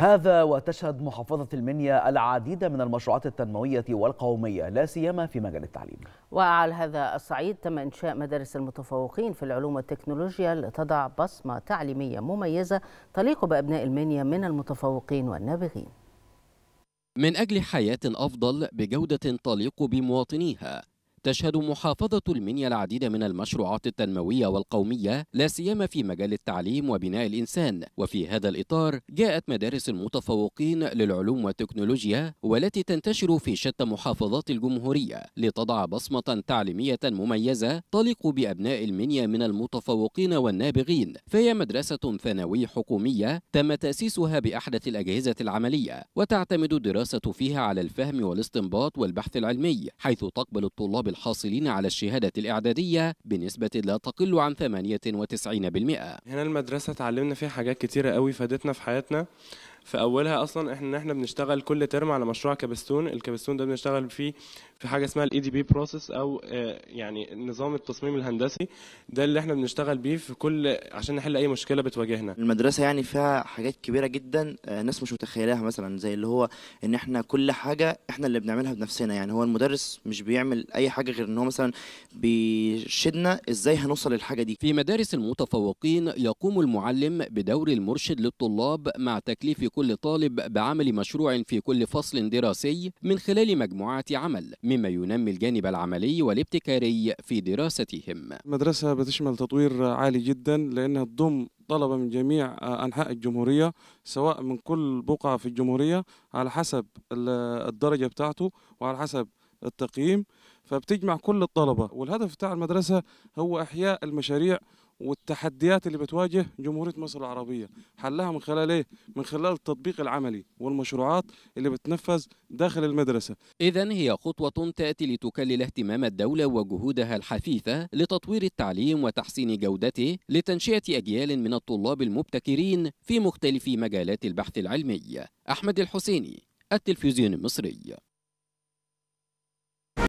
هذا وتشهد محافظة المنيا العديد من المشروعات التنموية والقومية لا سيما في مجال التعليم وعلى هذا الصعيد تم إنشاء مدارس المتفوقين في العلوم والتكنولوجيا لتضع بصمة تعليمية مميزة تليق بأبناء المنيا من المتفوقين والنابغين من أجل حياة أفضل بجودة تليق بمواطنيها تشهد محافظة المنيا العديد من المشروعات التنموية والقومية لا سيما في مجال التعليم وبناء الإنسان وفي هذا الإطار جاءت مدارس المتفوقين للعلوم والتكنولوجيا والتي تنتشر في شتى محافظات الجمهورية لتضع بصمة تعليمية مميزة تليق بأبناء المنيا من المتفوقين والنابغين فهي مدرسة ثانوي حكومية تم تأسيسها بأحدث الأجهزة العملية وتعتمد الدراسة فيها على الفهم والاستنباط والبحث العلمي حيث تقبل الطلاب الحاصلين على الشهادة الإعدادية بنسبة لا تقل عن 98% هنا المدرسة تعلمنا فيها حاجات كتيرة قوي فادتنا في حياتنا في اولها اصلا احنا ان احنا بنشتغل كل ترم على مشروع كبستون الكبستون ده بنشتغل فيه في حاجه اسمها الاي دي بي بروسيس او آه، يعني نظام التصميم الهندسي ده اللي احنا بنشتغل بيه في كل عشان نحل اي مشكله بتواجهنا المدرسه يعني فيها حاجات كبيره جدا آه، ناس مش متخيلاها مثلا زي اللي هو ان احنا كل حاجه احنا اللي بنعملها بنفسنا يعني هو المدرس مش بيعمل اي حاجه غير ان هو مثلا بيشدنا ازاي هنوصل للحاجه دي في مدارس المتفوقين يقوم المعلم بدور المرشد للطلاب مع تكليف لكل طالب بعمل مشروع في كل فصل دراسي من خلال مجموعات عمل مما ينمي الجانب العملي والابتكاري في دراستهم المدرسة بتشمل تطوير عالي جدا لأنها تضم طلبة من جميع أنحاء الجمهورية سواء من كل بقعة في الجمهورية على حسب الدرجة بتاعته وعلى حسب التقييم فبتجمع كل الطلبة والهدف بتاع المدرسة هو إحياء المشاريع والتحديات اللي بتواجه جمهوريه مصر العربيه حلها من خلال ايه من خلال التطبيق العملي والمشروعات اللي بتنفذ داخل المدرسه اذا هي خطوه تاتي لتكلل اهتمام الدوله وجهودها الحثيثه لتطوير التعليم وتحسين جودته لتنشئه اجيال من الطلاب المبتكرين في مختلف مجالات البحث العلمي احمد الحسيني التلفزيون المصري